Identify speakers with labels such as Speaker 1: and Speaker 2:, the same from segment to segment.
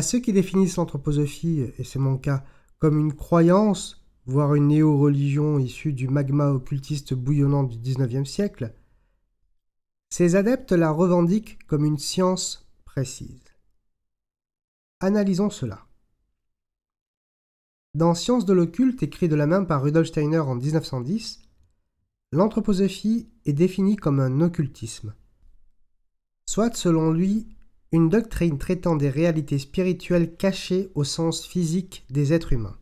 Speaker 1: à ceux qui définissent l'anthroposophie, et c'est mon cas, comme une croyance, voire une néo-religion issue du magma occultiste bouillonnant du XIXe siècle, ces adeptes la revendiquent comme une science précise. Analysons cela. Dans Science de l'occulte, écrit de la main par Rudolf Steiner en 1910, l'anthroposophie est définie comme un occultisme, soit selon lui une doctrine traitant des réalités spirituelles cachées au sens physique des êtres humains.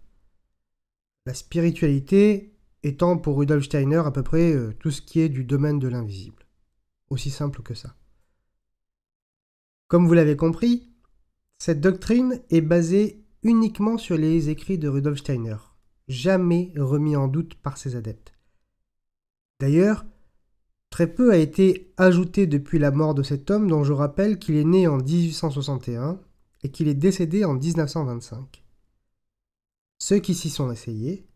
Speaker 1: La spiritualité étant pour Rudolf Steiner à peu près euh, tout ce qui est du domaine de l'invisible. Aussi simple que ça. Comme vous l'avez compris, cette doctrine est basée uniquement sur les écrits de Rudolf Steiner, jamais remis en doute par ses adeptes. D'ailleurs, Très peu a été ajouté depuis la mort de cet homme dont je rappelle qu'il est né en 1861 et qu'il est décédé en 1925. Ceux qui s'y sont essayés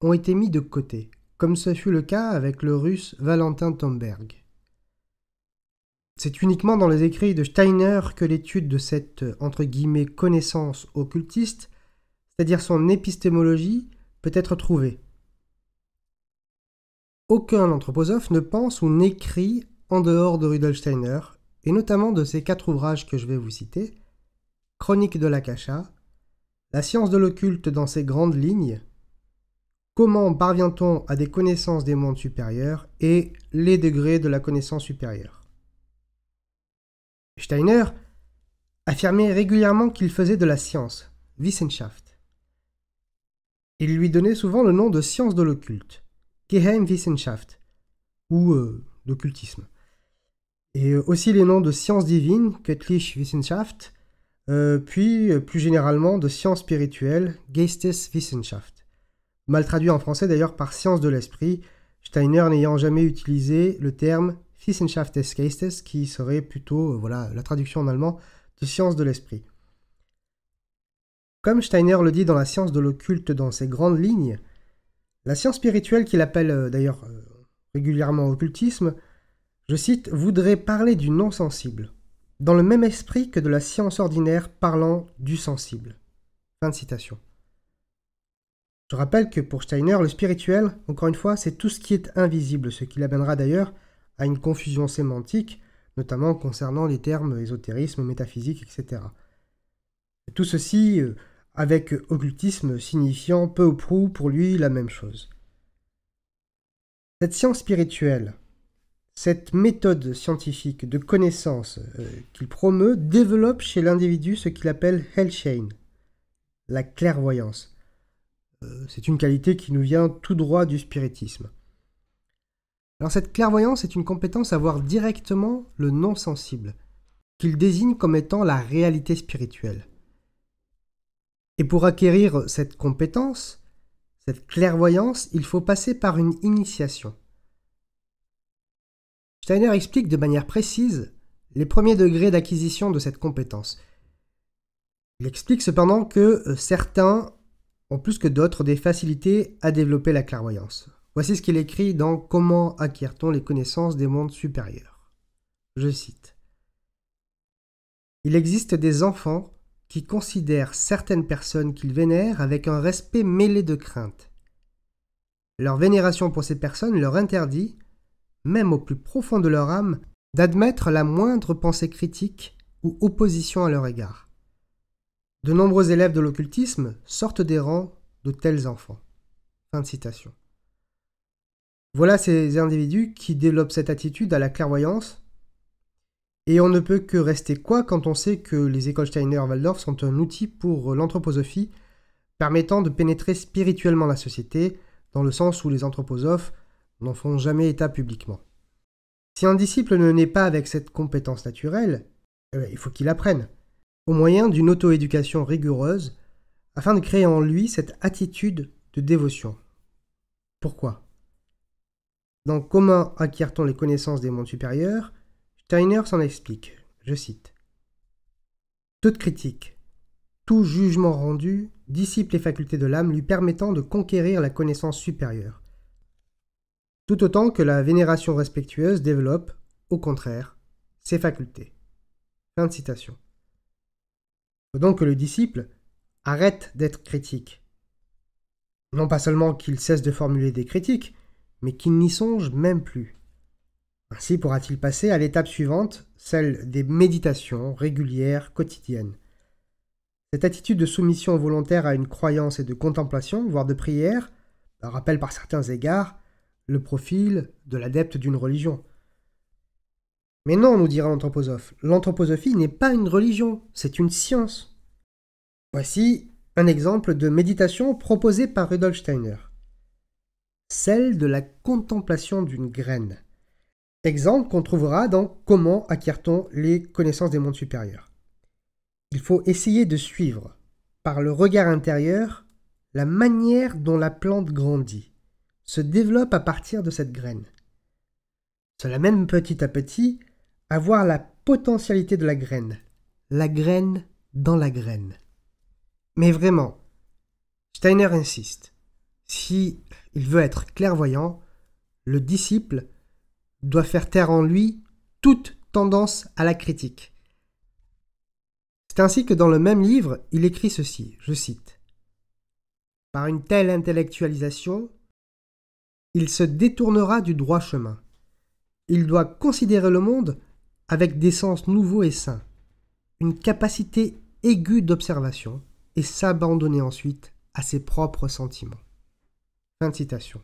Speaker 1: ont été mis de côté, comme ce fut le cas avec le russe Valentin Tomberg. C'est uniquement dans les écrits de Steiner que l'étude de cette entre guillemets connaissance occultiste, c'est-à-dire son épistémologie, peut être trouvée. Aucun anthroposophe ne pense ou n'écrit en dehors de Rudolf Steiner, et notamment de ces quatre ouvrages que je vais vous citer Chronique de l'Akasha, La science de l'occulte dans ses grandes lignes, Comment parvient-on à des connaissances des mondes supérieurs et les degrés de la connaissance supérieure. Steiner affirmait régulièrement qu'il faisait de la science, Wissenschaft. Il lui donnait souvent le nom de science de l'occulte. Geheimwissenschaft ou euh, d'occultisme. Et euh, aussi les noms de sciences divines, Köttlich Wissenschaft, euh, puis plus généralement de science spirituelle, Geisteswissenschaft. Mal traduit en français d'ailleurs par science de l'esprit, Steiner n'ayant jamais utilisé le terme Wissenschaft des Geistes, qui serait plutôt, voilà, la traduction en allemand, de science de l'esprit. Comme Steiner le dit dans la science de l'occulte dans ses grandes lignes, la science spirituelle, qu'il appelle euh, d'ailleurs euh, régulièrement occultisme, je cite, voudrait parler du non-sensible, dans le même esprit que de la science ordinaire parlant du sensible. Fin de citation. Je rappelle que pour Steiner, le spirituel, encore une fois, c'est tout ce qui est invisible, ce qui l'amènera d'ailleurs à une confusion sémantique, notamment concernant les termes ésotérisme, métaphysique, etc. Tout ceci euh, avec occultisme signifiant peu ou prou pour lui la même chose. Cette science spirituelle, cette méthode scientifique de connaissance euh, qu'il promeut développe chez l'individu ce qu'il appelle Hellshane, la clairvoyance. Euh, c'est une qualité qui nous vient tout droit du spiritisme. Alors cette clairvoyance est une compétence à voir directement le non sensible, qu'il désigne comme étant la réalité spirituelle. Et pour acquérir cette compétence, cette clairvoyance, il faut passer par une initiation. Steiner explique de manière précise les premiers degrés d'acquisition de cette compétence. Il explique cependant que euh, certains ont plus que d'autres des facilités à développer la clairvoyance. Voici ce qu'il écrit dans Comment acquiert-on les connaissances des mondes supérieurs. Je cite. Il existe des enfants qui considèrent certaines personnes qu'ils vénèrent avec un respect mêlé de crainte. Leur vénération pour ces personnes leur interdit, même au plus profond de leur âme, d'admettre la moindre pensée critique ou opposition à leur égard. De nombreux élèves de l'occultisme sortent des rangs de tels enfants. Fin de citation. Voilà ces individus qui développent cette attitude à la clairvoyance et on ne peut que rester quoi quand on sait que les écoles Steiner-Waldorf sont un outil pour l'anthroposophie, permettant de pénétrer spirituellement la société, dans le sens où les anthroposophes n'en font jamais état publiquement. Si un disciple ne naît pas avec cette compétence naturelle, eh ben, il faut qu'il apprenne, au moyen d'une auto-éducation rigoureuse, afin de créer en lui cette attitude de dévotion. Pourquoi Dans comment acquiert-on les connaissances des mondes supérieurs Steiner s'en explique, je cite. Toute critique, tout jugement rendu dissipe les facultés de l'âme lui permettant de conquérir la connaissance supérieure, tout autant que la vénération respectueuse développe, au contraire, ses facultés. Fin de citation. Faut donc que le disciple arrête d'être critique. Non pas seulement qu'il cesse de formuler des critiques, mais qu'il n'y songe même plus. Ainsi pourra-t-il passer à l'étape suivante, celle des méditations régulières quotidiennes. Cette attitude de soumission volontaire à une croyance et de contemplation, voire de prière, rappelle par certains égards le profil de l'adepte d'une religion. Mais non, nous dira l'anthroposophe, l'anthroposophie n'est pas une religion, c'est une science. Voici un exemple de méditation proposée par Rudolf Steiner. Celle de la contemplation d'une graine. Exemple qu'on trouvera dans Comment acquiert-on les connaissances des mondes supérieurs. Il faut essayer de suivre, par le regard intérieur, la manière dont la plante grandit, se développe à partir de cette graine. Cela mène petit à petit à voir la potentialité de la graine, la graine dans la graine. Mais vraiment, Steiner insiste, si il veut être clairvoyant, le disciple doit faire taire en lui toute tendance à la critique. C'est ainsi que dans le même livre, il écrit ceci, je cite, Par une telle intellectualisation, il se détournera du droit chemin. Il doit considérer le monde avec des sens nouveaux et sains, une capacité aiguë d'observation, et s'abandonner ensuite à ses propres sentiments. Fin de citation.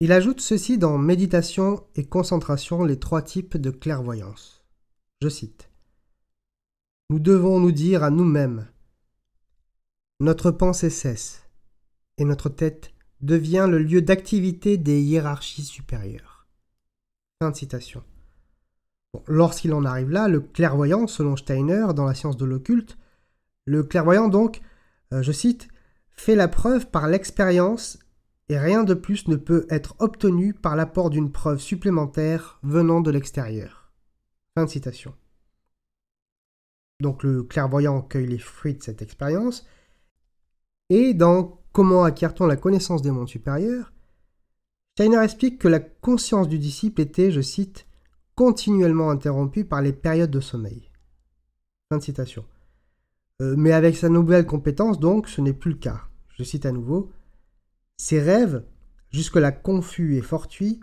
Speaker 1: Il ajoute ceci dans Méditation et concentration, les trois types de clairvoyance. Je cite. Nous devons nous dire à nous-mêmes, notre pensée cesse et notre tête devient le lieu d'activité des hiérarchies supérieures. Fin de citation. Lorsqu'il en arrive là, le clairvoyant, selon Steiner, dans la science de l'occulte, le clairvoyant donc, euh, je cite, fait la preuve par l'expérience et rien de plus ne peut être obtenu par l'apport d'une preuve supplémentaire venant de l'extérieur. Fin de citation. Donc le clairvoyant cueille les fruits de cette expérience, et dans Comment acquiert-on la connaissance des mondes supérieurs Steiner explique que la conscience du disciple était, je cite, continuellement interrompue par les périodes de sommeil. Fin de citation. Euh, mais avec sa nouvelle compétence, donc, ce n'est plus le cas. Je cite à nouveau ces rêves, jusque-là confus et fortuits,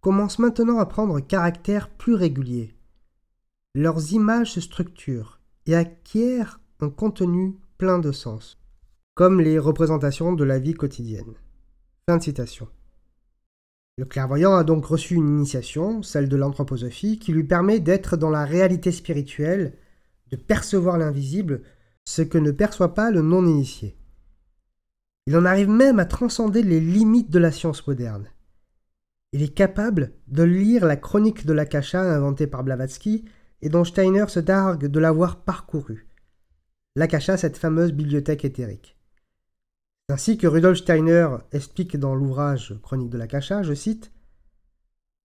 Speaker 1: commencent maintenant à prendre caractère plus régulier. Leurs images se structurent et acquièrent un contenu plein de sens, comme les représentations de la vie quotidienne. Fin de citation. Le clairvoyant a donc reçu une initiation, celle de l'anthroposophie, qui lui permet d'être dans la réalité spirituelle, de percevoir l'invisible, ce que ne perçoit pas le non-initié. Il en arrive même à transcender les limites de la science moderne. Il est capable de lire la chronique de l'Akasha inventée par Blavatsky et dont Steiner se targue de l'avoir parcourue. L'Akasha, cette fameuse bibliothèque éthérique. C'est ainsi que Rudolf Steiner explique dans l'ouvrage Chronique de l'Akasha, je cite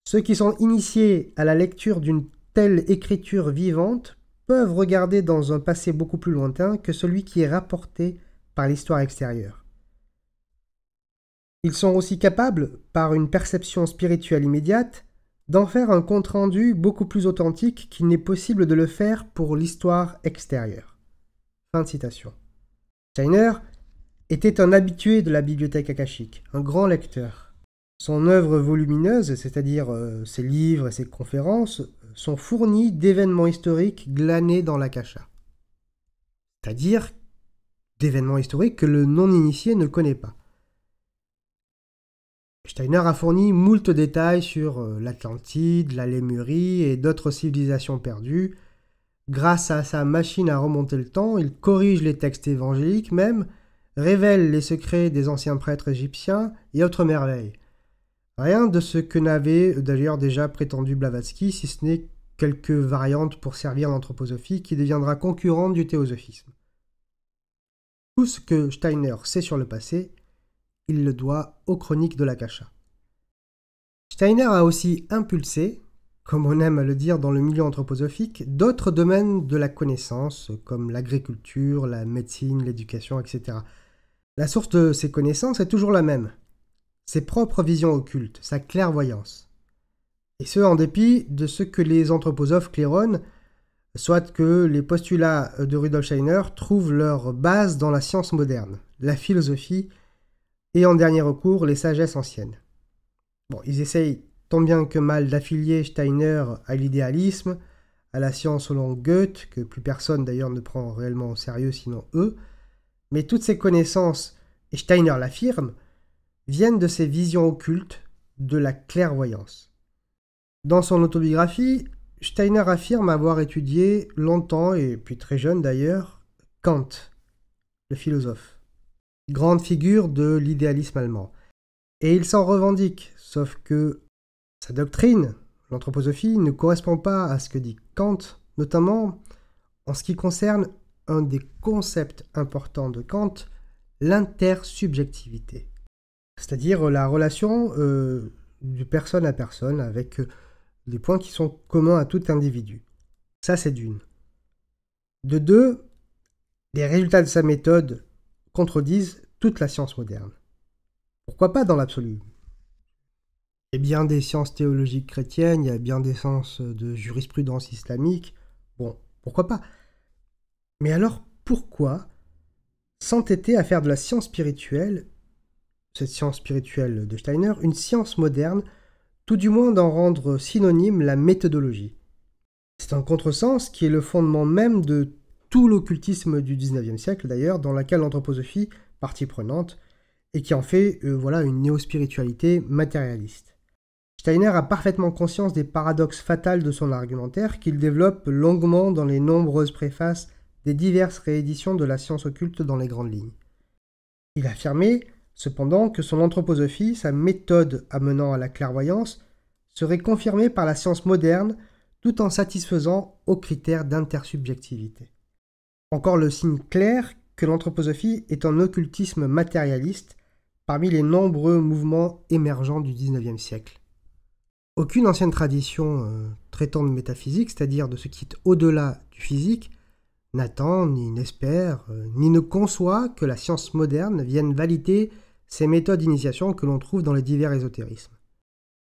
Speaker 1: Ceux qui sont initiés à la lecture d'une telle écriture vivante peuvent regarder dans un passé beaucoup plus lointain que celui qui est rapporté par l'histoire extérieure. Ils sont aussi capables, par une perception spirituelle immédiate, d'en faire un compte-rendu beaucoup plus authentique qu'il n'est possible de le faire pour l'histoire extérieure. Fin de citation. Steiner était un habitué de la bibliothèque akashique, un grand lecteur. Son œuvre volumineuse, c'est-à-dire euh, ses livres et ses conférences, sont fournies d'événements historiques glanés dans l'akasha. C'est-à-dire d'événements historiques que le non-initié ne connaît pas. Steiner a fourni moult détails sur euh, l'Atlantide, la Lémurie et d'autres civilisations perdues. Grâce à sa machine à remonter le temps, il corrige les textes évangéliques même, révèle les secrets des anciens prêtres égyptiens et autres merveilles. Rien de ce que n'avait euh, d'ailleurs déjà prétendu Blavatsky, si ce n'est quelques variantes pour servir l'anthroposophie qui deviendra concurrente du théosophisme. Tout ce que Steiner sait sur le passé il le doit aux chroniques de l'Akasha. Steiner a aussi impulsé, comme on aime le dire dans le milieu anthroposophique, d'autres domaines de la connaissance, comme l'agriculture, la médecine, l'éducation, etc. La source de ses connaissances est toujours la même, ses propres visions occultes, sa clairvoyance. Et ce, en dépit de ce que les anthroposophes claironnent, soit que les postulats de Rudolf Steiner trouvent leur base dans la science moderne, la philosophie et en dernier recours les sagesses anciennes. Bon, ils essayent tant bien que mal d'affilier Steiner à l'idéalisme, à la science selon Goethe, que plus personne d'ailleurs ne prend réellement au sérieux sinon eux, mais toutes ces connaissances, et Steiner l'affirme, viennent de ses visions occultes, de la clairvoyance. Dans son autobiographie, Steiner affirme avoir étudié longtemps, et puis très jeune d'ailleurs, Kant, le philosophe grande figure de l'idéalisme allemand. Et il s'en revendique, sauf que sa doctrine, l'anthroposophie, ne correspond pas à ce que dit Kant, notamment en ce qui concerne un des concepts importants de Kant, l'intersubjectivité, c'est-à-dire la relation euh, de personne à personne avec des points qui sont communs à tout individu. Ça, c'est d'une. De deux, les résultats de sa méthode contredisent toute la science moderne. Pourquoi pas dans l'absolu Il y a bien des sciences théologiques chrétiennes, il y a bien des sciences de jurisprudence islamique. Bon, pourquoi pas Mais alors pourquoi s'entêter à faire de la science spirituelle, cette science spirituelle de Steiner, une science moderne, tout du moins d'en rendre synonyme la méthodologie C'est un contresens qui est le fondement même de tout l'occultisme du 19e siècle d'ailleurs, dans laquelle l'anthroposophie, partie prenante, et qui en fait euh, voilà, une néospiritualité matérialiste. Steiner a parfaitement conscience des paradoxes fatals de son argumentaire qu'il développe longuement dans les nombreuses préfaces des diverses rééditions de la science occulte dans les grandes lignes. Il affirmait cependant que son anthroposophie, sa méthode amenant à la clairvoyance, serait confirmée par la science moderne tout en satisfaisant aux critères d'intersubjectivité. Encore le signe clair que l'anthroposophie est un occultisme matérialiste parmi les nombreux mouvements émergents du XIXe siècle. Aucune ancienne tradition euh, traitant de métaphysique, c'est-à-dire de ce qui est au-delà du physique, n'attend, ni n'espère, euh, ni ne conçoit que la science moderne vienne valider ces méthodes d'initiation que l'on trouve dans les divers ésotérismes.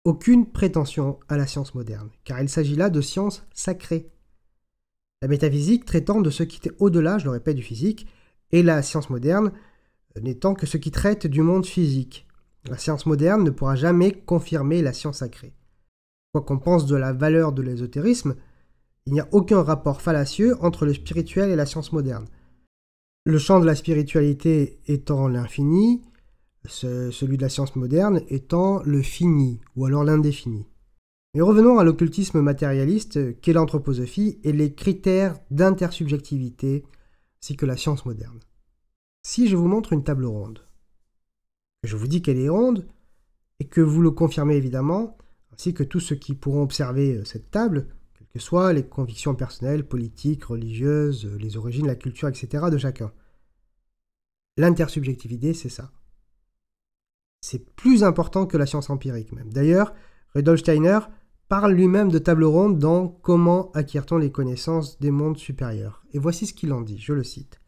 Speaker 1: Aucune prétention à la science moderne, car il s'agit là de sciences sacrées, la métaphysique traitant de ce qui était au-delà, je le répète, du physique, et la science moderne euh, n'étant que ce qui traite du monde physique. La science moderne ne pourra jamais confirmer la science sacrée. Quoi qu'on pense de la valeur de l'ésotérisme, il n'y a aucun rapport fallacieux entre le spirituel et la science moderne. Le champ de la spiritualité étant l'infini, celui de la science moderne étant le fini, ou alors l'indéfini. Mais revenons à l'occultisme matérialiste qu'est l'anthroposophie et les critères d'intersubjectivité, ainsi que la science moderne. Si je vous montre une table ronde, je vous dis qu'elle est ronde, et que vous le confirmez évidemment, ainsi que tous ceux qui pourront observer euh, cette table, quelles que soient les convictions personnelles, politiques, religieuses, euh, les origines, la culture, etc. de chacun. L'intersubjectivité, c'est ça. C'est plus important que la science empirique même. D'ailleurs, Rudolf Steiner parle lui-même de table ronde dans Comment acquiert-on les connaissances des mondes supérieurs Et voici ce qu'il en dit, je le cite.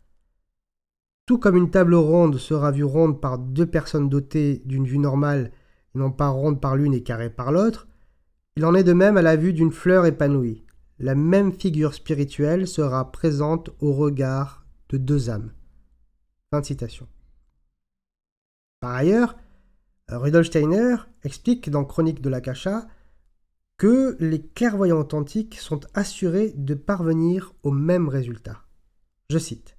Speaker 1: Tout comme une table ronde sera vue ronde par deux personnes dotées d'une vue normale et non pas ronde par l'une et carrée par l'autre, il en est de même à la vue d'une fleur épanouie. La même figure spirituelle sera présente au regard de deux âmes. Fin de citation. Par ailleurs, Rudolf Steiner explique dans Chronique de l'Akasha que les clairvoyants authentiques sont assurés de parvenir au même résultat. Je cite.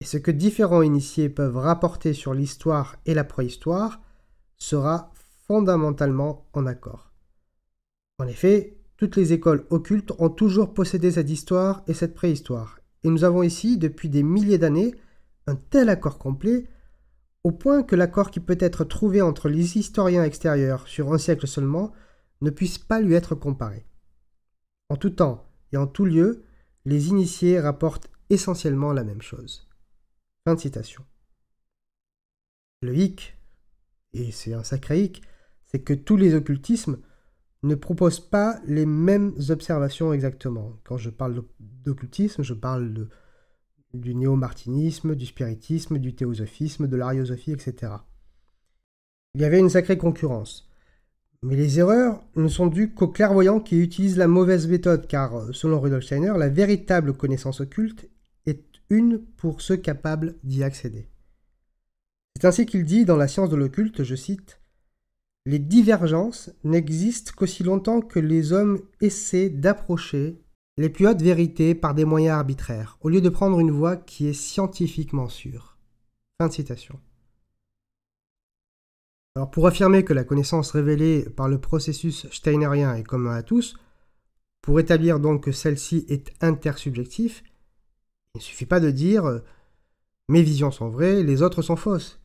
Speaker 1: Et ce que différents initiés peuvent rapporter sur l'histoire et la préhistoire sera fondamentalement en accord. En effet, toutes les écoles occultes ont toujours possédé cette histoire et cette préhistoire, et nous avons ici, depuis des milliers d'années, un tel accord complet, au point que l'accord qui peut être trouvé entre les historiens extérieurs sur un siècle seulement ne puisse pas lui être comparé. En tout temps et en tout lieu, les initiés rapportent essentiellement la même chose. Fin de citation. Le hic, et c'est un sacré hic, c'est que tous les occultismes ne proposent pas les mêmes observations exactement. Quand je parle d'occultisme, je parle du néo-martinisme, du spiritisme, du théosophisme, de l'ariosophie, etc. Il y avait une sacrée concurrence. Mais les erreurs ne sont dues qu'aux clairvoyants qui utilisent la mauvaise méthode, car euh, selon Rudolf Steiner, la véritable connaissance occulte est une pour ceux capables d'y accéder. C'est ainsi qu'il dit dans La science de l'occulte, je cite, Les divergences n'existent qu'aussi longtemps que les hommes essaient d'approcher les plus hautes vérités par des moyens arbitraires, au lieu de prendre une voie qui est scientifiquement sûre. Fin de citation. Alors pour affirmer que la connaissance révélée par le processus steinerien est commun à tous, pour établir donc que celle-ci est intersubjective, il ne suffit pas de dire euh, mes visions sont vraies, les autres sont fausses.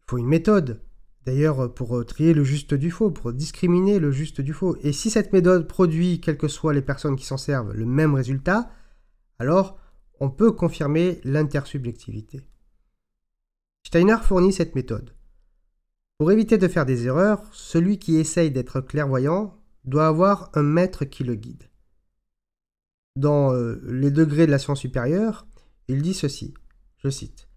Speaker 1: Il faut une méthode, d'ailleurs, pour euh, trier le juste du faux, pour discriminer le juste du faux. Et si cette méthode produit, quelles que soient les personnes qui s'en servent, le même résultat, alors on peut confirmer l'intersubjectivité. Steiner fournit cette méthode. Pour éviter de faire des erreurs, celui qui essaye d'être clairvoyant doit avoir un maître qui le guide. Dans euh, Les degrés de la science supérieure, il dit ceci, je cite,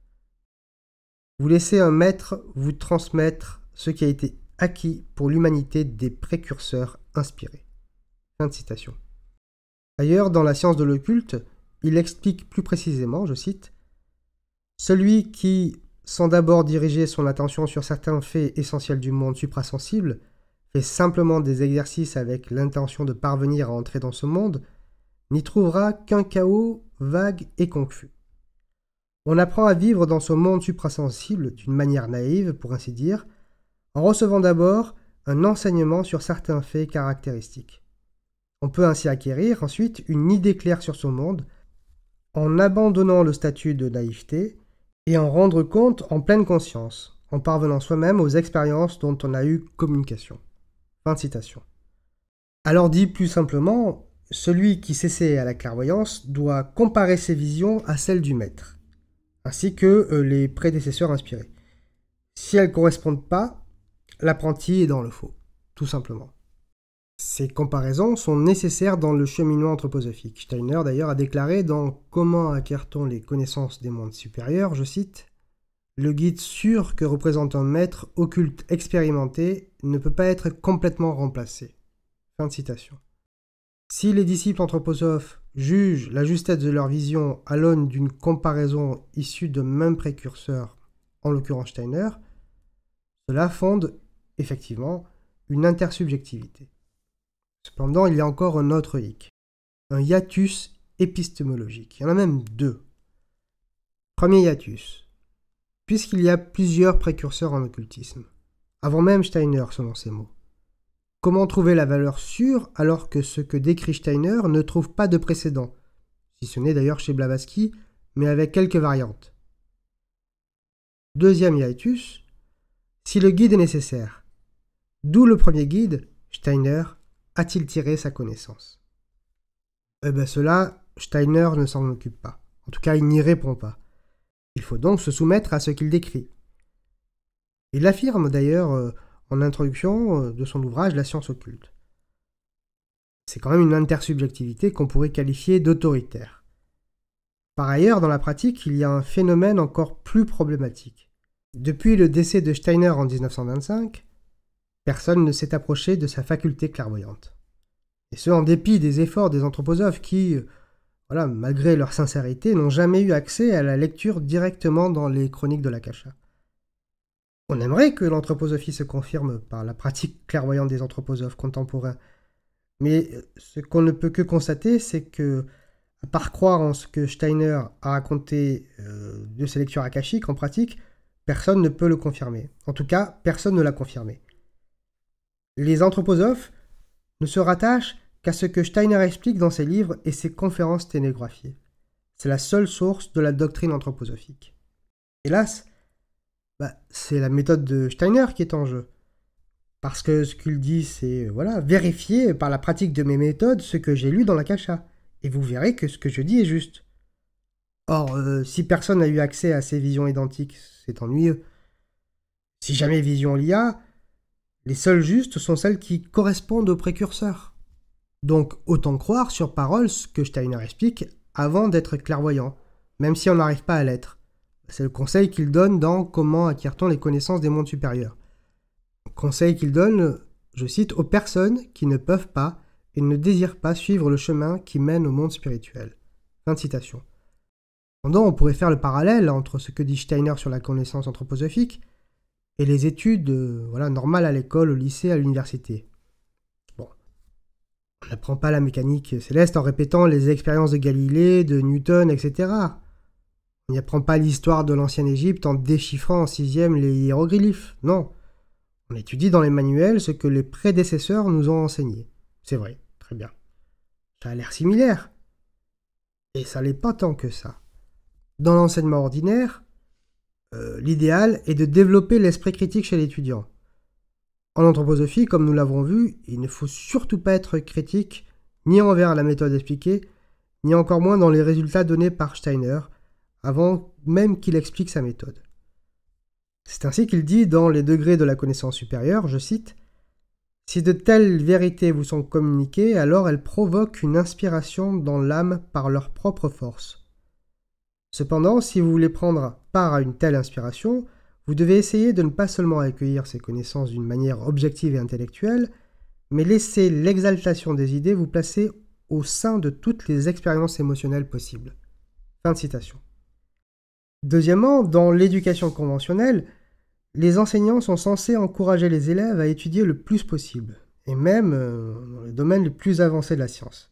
Speaker 1: Vous laissez un maître vous transmettre ce qui a été acquis pour l'humanité des précurseurs inspirés. Fin de citation. Ailleurs, dans la science de l'occulte, il explique plus précisément, je cite, Celui qui sans d'abord diriger son attention sur certains faits essentiels du monde suprasensible, fait simplement des exercices avec l'intention de parvenir à entrer dans ce monde, n'y trouvera qu'un chaos vague et confus. On apprend à vivre dans ce monde suprasensible d'une manière naïve, pour ainsi dire, en recevant d'abord un enseignement sur certains faits caractéristiques. On peut ainsi acquérir ensuite une idée claire sur ce monde en abandonnant le statut de naïveté et en rendre compte en pleine conscience, en parvenant soi-même aux expériences dont on a eu communication. Fin de citation. Alors dit plus simplement, celui qui s'essaie à la clairvoyance doit comparer ses visions à celles du maître, ainsi que euh, les prédécesseurs inspirés. Si elles correspondent pas, l'apprenti est dans le faux, tout simplement. Ces comparaisons sont nécessaires dans le cheminement anthroposophique. Steiner d'ailleurs a déclaré dans Comment acquiert-on les connaissances des mondes supérieurs, je cite, Le guide sûr que représente un maître occulte expérimenté ne peut pas être complètement remplacé. Fin de citation. Si les disciples anthroposophes jugent la justesse de leur vision à l'aune d'une comparaison issue de même précurseur, en l'occurrence Steiner, cela fonde effectivement une intersubjectivité. Cependant, il y a encore un autre hic, un hiatus épistémologique. Il y en a même deux. Premier hiatus, puisqu'il y a plusieurs précurseurs en occultisme, avant même Steiner selon ses mots. Comment trouver la valeur sûre alors que ce que décrit Steiner ne trouve pas de précédent, si ce n'est d'ailleurs chez Blavatsky, mais avec quelques variantes Deuxième hiatus, si le guide est nécessaire. D'où le premier guide, Steiner, a-t-il tiré sa connaissance Eh bien cela, Steiner ne s'en occupe pas. En tout cas, il n'y répond pas. Il faut donc se soumettre à ce qu'il décrit. Il l'affirme d'ailleurs euh, en introduction euh, de son ouvrage La science occulte. C'est quand même une intersubjectivité qu'on pourrait qualifier d'autoritaire. Par ailleurs, dans la pratique, il y a un phénomène encore plus problématique. Depuis le décès de Steiner en 1925, Personne ne s'est approché de sa faculté clairvoyante. Et ce, en dépit des efforts des anthroposophes qui, euh, voilà, malgré leur sincérité, n'ont jamais eu accès à la lecture directement dans les chroniques de l'Akasha. On aimerait que l'anthroposophie se confirme par la pratique clairvoyante des anthroposophes contemporains, mais euh, ce qu'on ne peut que constater, c'est que, à part croire en ce que Steiner a raconté euh, de ses lectures akashiques en pratique, personne ne peut le confirmer. En tout cas, personne ne l'a confirmé. Les anthroposophes ne se rattachent qu'à ce que Steiner explique dans ses livres et ses conférences ténégraphiées. C'est la seule source de la doctrine anthroposophique. Hélas, bah, c'est la méthode de Steiner qui est en jeu. Parce que ce qu'il dit, c'est voilà, vérifier par la pratique de mes méthodes ce que j'ai lu dans la cacha, et vous verrez que ce que je dis est juste. Or, euh, si personne n'a eu accès à ces visions identiques, c'est ennuyeux. Si jamais Vision l'IA, les seules justes sont celles qui correspondent aux précurseurs. Donc autant croire sur parole ce que Steiner explique avant d'être clairvoyant, même si on n'arrive pas à l'être. C'est le conseil qu'il donne dans Comment acquiert-on les connaissances des mondes supérieurs. Conseil qu'il donne, je cite, aux personnes qui ne peuvent pas et ne désirent pas suivre le chemin qui mène au monde spirituel. Fin de citation. Pendant, on pourrait faire le parallèle entre ce que dit Steiner sur la connaissance anthroposophique et les études euh, voilà, normales à l'école, au lycée, à l'université. Bon. On n'apprend pas la mécanique céleste en répétant les expériences de Galilée, de Newton, etc. On n'y apprend pas l'histoire de l'ancienne Égypte en déchiffrant en sixième les hiéroglyphes. Non. On étudie dans les manuels ce que les prédécesseurs nous ont enseigné. C'est vrai, très bien. Ça a l'air similaire. Et ça n'est pas tant que ça. Dans l'enseignement ordinaire, euh, l'idéal est de développer l'esprit critique chez l'étudiant. En anthroposophie, comme nous l'avons vu, il ne faut surtout pas être critique ni envers la méthode expliquée, ni encore moins dans les résultats donnés par Steiner, avant même qu'il explique sa méthode. C'est ainsi qu'il dit dans Les degrés de la connaissance supérieure, je cite, Si de telles vérités vous sont communiquées, alors elles provoquent une inspiration dans l'âme par leur propre force. Cependant, si vous voulez prendre part à une telle inspiration, vous devez essayer de ne pas seulement accueillir ces connaissances d'une manière objective et intellectuelle, mais laisser l'exaltation des idées vous placer au sein de toutes les expériences émotionnelles possibles. Fin de citation. Deuxièmement, dans l'éducation conventionnelle, les enseignants sont censés encourager les élèves à étudier le plus possible, et même euh, dans les domaines les plus avancés de la science.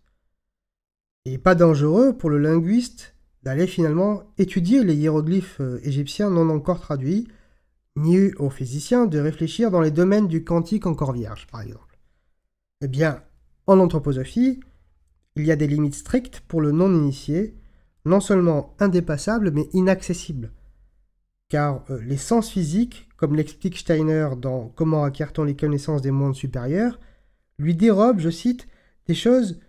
Speaker 1: Et pas dangereux pour le linguiste d'aller finalement étudier les hiéroglyphes euh, égyptiens non encore traduits, ni aux physiciens de réfléchir dans les domaines du quantique encore vierge, par exemple. Eh bien, en anthroposophie, il y a des limites strictes pour le non-initié, non seulement indépassables, mais inaccessibles. Car euh, les sens physiques, comme l'explique Steiner dans Comment acquiert-on les connaissances des mondes supérieurs, lui dérobent, je cite, des choses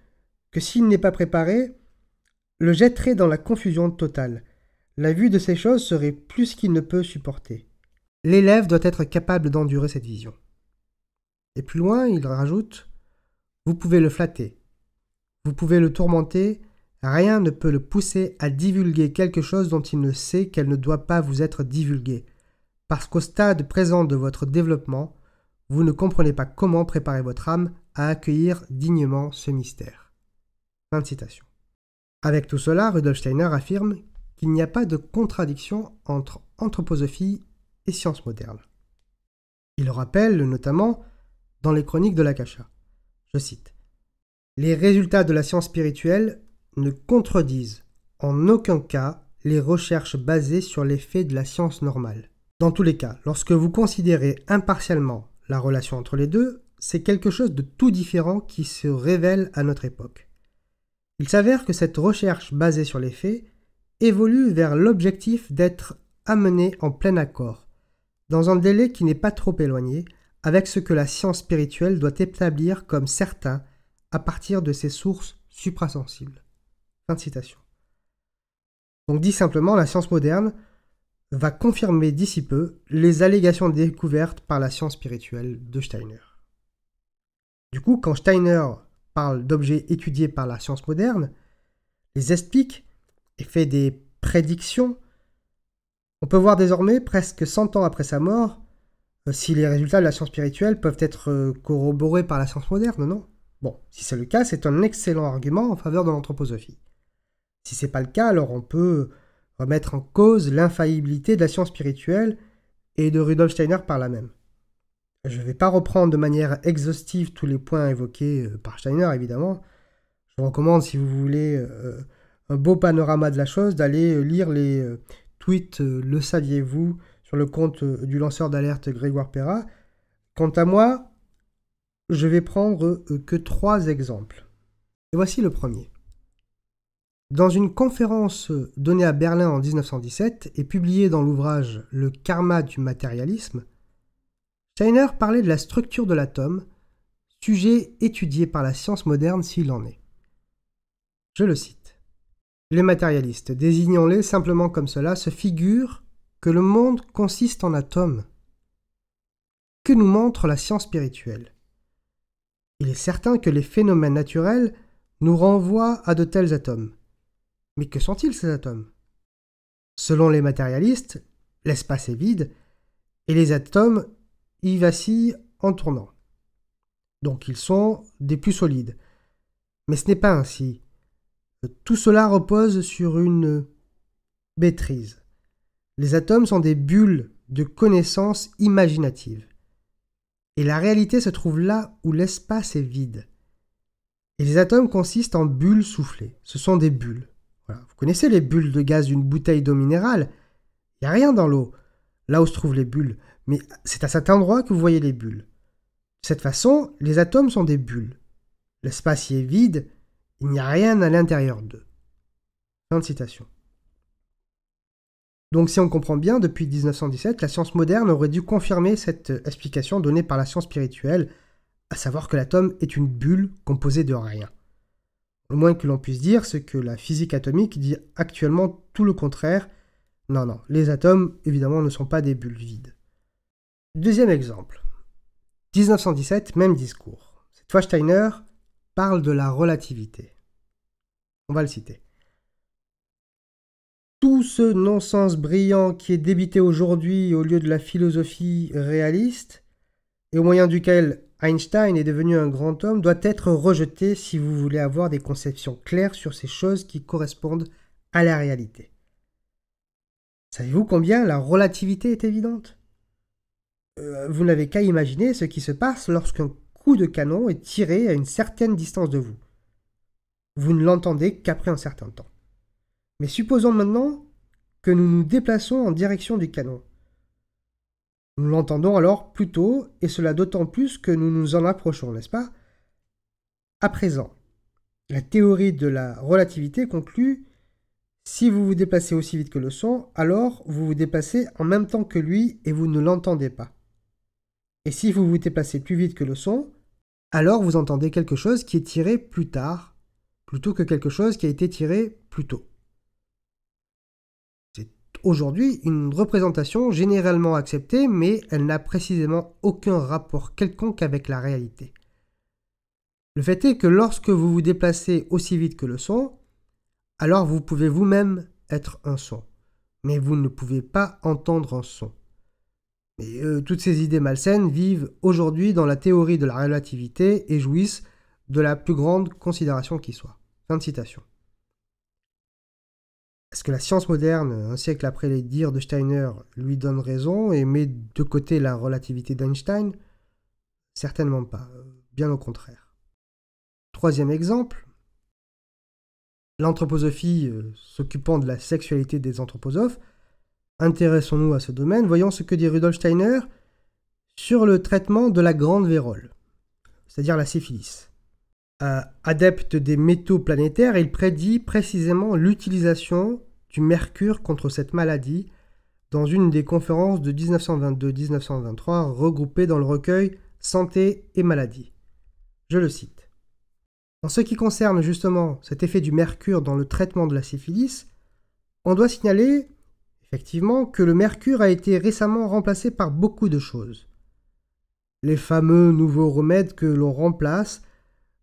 Speaker 1: que s'il n'est pas préparé, le jetterait dans la confusion totale. La vue de ces choses serait plus qu'il ne peut supporter. L'élève doit être capable d'endurer cette vision. Et plus loin, il rajoute Vous pouvez le flatter, vous pouvez le tourmenter, rien ne peut le pousser à divulguer quelque chose dont il ne sait qu'elle ne doit pas vous être divulguée, parce qu'au stade présent de votre développement, vous ne comprenez pas comment préparer votre âme à accueillir dignement ce mystère. Fin de citation. Avec tout cela, Rudolf Steiner affirme qu'il n'y a pas de contradiction entre anthroposophie et science moderne. Il rappelle notamment dans les chroniques de l'Akasha. Je cite Les résultats de la science spirituelle ne contredisent en aucun cas les recherches basées sur les faits de la science normale. Dans tous les cas, lorsque vous considérez impartialement la relation entre les deux, c'est quelque chose de tout différent qui se révèle à notre époque. Il s'avère que cette recherche basée sur les faits évolue vers l'objectif d'être amené en plein accord, dans un délai qui n'est pas trop éloigné, avec ce que la science spirituelle doit établir comme certain à partir de ses sources suprasensibles. Fin de citation. Donc dit simplement, la science moderne va confirmer d'ici peu les allégations découvertes par la science spirituelle de Steiner. Du coup, quand Steiner parle d'objets étudiés par la science moderne, les explique et fait des prédictions, on peut voir désormais, presque 100 ans après sa mort, euh, si les résultats de la science spirituelle peuvent être euh, corroborés par la science moderne, non Bon, si c'est le cas, c'est un excellent argument en faveur de l'anthroposophie. Si c'est pas le cas, alors on peut remettre en cause l'infaillibilité de la science spirituelle et de Rudolf Steiner par la même. Je ne vais pas reprendre de manière exhaustive tous les points évoqués euh, par Steiner, évidemment. Je vous recommande, si vous voulez euh, un beau panorama de la chose, d'aller euh, lire les tweets Le saviez-vous sur le compte du lanceur d'alerte Grégoire Perra. Quant à moi, je vais prendre que trois exemples. Et voici le premier. Dans une conférence donnée à Berlin en 1917 et publiée dans l'ouvrage Le karma du matérialisme, Steiner parlait de la structure de l'atome, sujet étudié par la science moderne s'il en est. Je le cite. Les matérialistes, désignons-les simplement comme cela, se figurent que le monde consiste en atomes. Que nous montre la science spirituelle Il est certain que les phénomènes naturels nous renvoient à de tels atomes. Mais que sont-ils ces atomes Selon les matérialistes, l'espace est vide et les atomes ils vacillent en tournant. Donc ils sont des plus solides. Mais ce n'est pas ainsi. Tout cela repose sur une maîtrise. Les atomes sont des bulles de connaissances imaginatives. Et la réalité se trouve là où l'espace est vide. Et les atomes consistent en bulles soufflées. Ce sont des bulles. Vous connaissez les bulles de gaz d'une bouteille d'eau minérale Il n'y a rien dans l'eau, là où se trouvent les bulles. Mais c'est à cet endroit que vous voyez les bulles. De cette façon, les atomes sont des bulles. L'espace y est vide, il n'y a rien à l'intérieur d'eux. Fin de citation. Donc si on comprend bien, depuis 1917, la science moderne aurait dû confirmer cette euh, explication donnée par la science spirituelle, à savoir que l'atome est une bulle composée de rien. Le moins que l'on puisse dire, c'est que la physique atomique dit actuellement tout le contraire. Non, non, les atomes, évidemment, ne sont pas des bulles vides. Deuxième exemple. 1917, même discours. Cette fois, Steiner parle de la relativité. On va le citer. Tout ce non-sens brillant qui est débité aujourd'hui au lieu de la philosophie réaliste, et au moyen duquel Einstein est devenu un grand homme, doit être rejeté si vous voulez avoir des conceptions claires sur ces choses qui correspondent à la réalité. Savez-vous combien la relativité est évidente euh, vous n'avez qu'à imaginer ce qui se passe lorsqu'un coup de canon est tiré à une certaine distance de vous. Vous ne l'entendez qu'après un certain temps. Mais supposons maintenant que nous nous déplaçons en direction du canon. Nous l'entendons alors plus tôt, et cela d'autant plus que nous nous en approchons, n'est-ce pas À présent, la théorie de la relativité conclut si vous vous déplacez aussi vite que le son, alors vous vous déplacez en même temps que lui et vous ne l'entendez pas. Et si vous vous déplacez plus vite que le son, alors vous entendez quelque chose qui est tiré plus tard, plutôt que quelque chose qui a été tiré plus tôt. C'est aujourd'hui une représentation généralement acceptée, mais elle n'a précisément aucun rapport quelconque avec la réalité. Le fait est que lorsque vous vous déplacez aussi vite que le son, alors vous pouvez vous-même être un son, mais vous ne pouvez pas entendre un son. Mais euh, toutes ces idées malsaines vivent aujourd'hui dans la théorie de la relativité et jouissent de la plus grande considération qui soit. Fin de citation. Est-ce que la science moderne, un siècle après les dires de Steiner, lui donne raison et met de côté la relativité d'Einstein Certainement pas, bien au contraire. Troisième exemple, l'anthroposophie euh, s'occupant de la sexualité des anthroposophes Intéressons-nous à ce domaine, voyons ce que dit Rudolf Steiner sur le traitement de la grande vérole, c'est-à-dire la syphilis. adepte des métaux planétaires, il prédit précisément l'utilisation du mercure contre cette maladie dans une des conférences de 1922-1923 regroupées dans le recueil Santé et maladie. Je le cite. En ce qui concerne justement cet effet du mercure dans le traitement de la syphilis, on doit signaler effectivement, que le mercure a été récemment remplacé par beaucoup de choses. Les fameux nouveaux remèdes que l'on remplace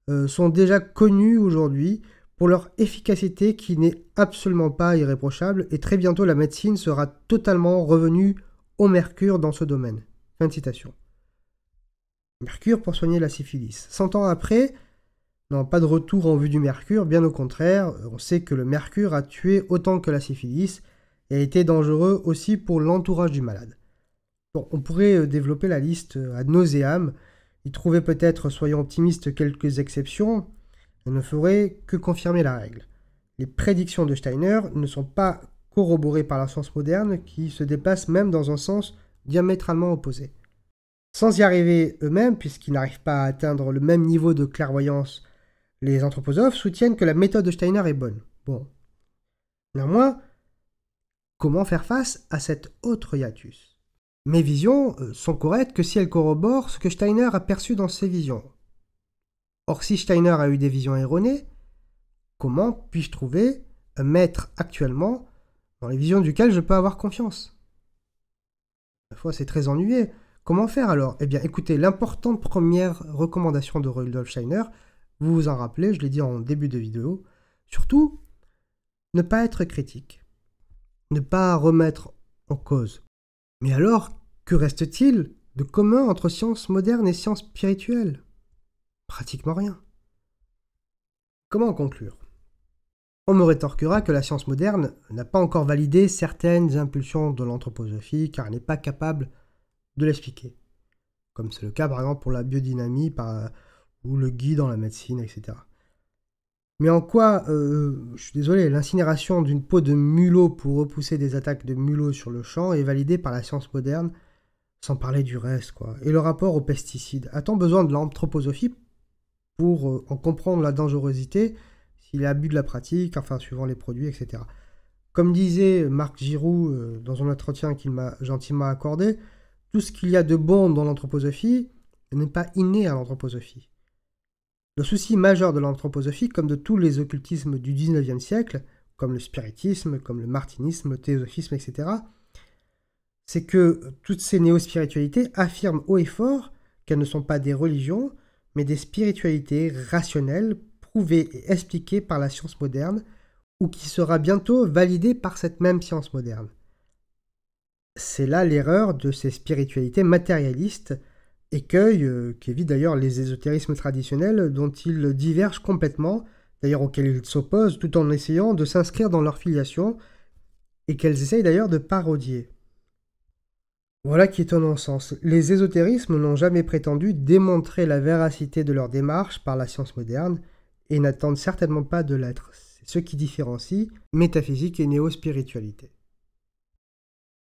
Speaker 1: euh, sont déjà connus aujourd'hui pour leur efficacité qui n'est absolument pas irréprochable et très bientôt la médecine sera totalement revenue au mercure dans ce domaine. citation. Mercure pour soigner la syphilis. Cent ans après, non, pas de retour en vue du mercure, bien au contraire, on sait que le mercure a tué autant que la syphilis, et été dangereux aussi pour l'entourage du malade. on pourrait euh, développer la liste à euh, nauseam, y trouver peut-être, soyons optimistes, quelques exceptions, mais ne ferait que confirmer la règle. Les prédictions de Steiner ne sont pas corroborées par la science moderne qui se dépasse même dans un sens diamétralement opposé. Sans y arriver eux-mêmes, puisqu'ils n'arrivent pas à atteindre le même niveau de clairvoyance, les anthroposophes soutiennent que la méthode de Steiner est bonne. Bon. Néanmoins, Comment faire face à cet autre hiatus Mes visions euh, sont correctes que si elles corroborent ce que Steiner a perçu dans ses visions. Or, si Steiner a eu des visions erronées, comment puis-je trouver un maître actuellement dans les visions duquel je peux avoir confiance La fois, c'est très ennuyé. Comment faire alors Eh bien, écoutez, l'importante première recommandation de Rudolf Steiner, vous vous en rappelez, je l'ai dit en début de vidéo, surtout, ne pas être critique ne pas remettre en cause. Mais alors, que reste-t-il de commun entre sciences modernes et sciences spirituelles Pratiquement rien. Comment en conclure On me rétorquera que la science moderne n'a pas encore validé certaines impulsions de l'anthroposophie car elle n'est pas capable de l'expliquer. Comme c'est le cas par exemple pour la biodynamie ou le guide dans la médecine, etc. Mais en quoi, euh, je suis désolé, l'incinération d'une peau de mulot pour repousser des attaques de mulot sur le champ est validée par la science moderne, sans parler du reste, quoi. Et le rapport aux pesticides. A-t-on besoin de l'anthroposophie pour euh, en comprendre la dangerosité, s'il abus de la pratique, enfin, suivant les produits, etc. Comme disait Marc Giroux euh, dans un entretien qu'il m'a gentiment accordé, tout ce qu'il y a de bon dans l'anthroposophie n'est pas inné à l'anthroposophie. Le souci majeur de l'anthroposophie, comme de tous les occultismes du XIXe siècle, comme le spiritisme, comme le martinisme, le théosophisme, etc., c'est que toutes ces néo-spiritualités affirment haut et fort qu'elles ne sont pas des religions, mais des spiritualités rationnelles prouvées et expliquées par la science moderne, ou qui sera bientôt validée par cette même science moderne. C'est là l'erreur de ces spiritualités matérialistes écueil euh, qui qu'évitent d'ailleurs les ésotérismes traditionnels dont ils divergent complètement, d'ailleurs auxquels ils s'opposent tout en essayant de s'inscrire dans leur filiation et qu'elles essayent d'ailleurs de parodier. Voilà qui est un non-sens. Les ésotérismes n'ont jamais prétendu démontrer la véracité de leur démarche par la science moderne et n'attendent certainement pas de l'être. C'est ce qui différencie métaphysique et néo-spiritualité.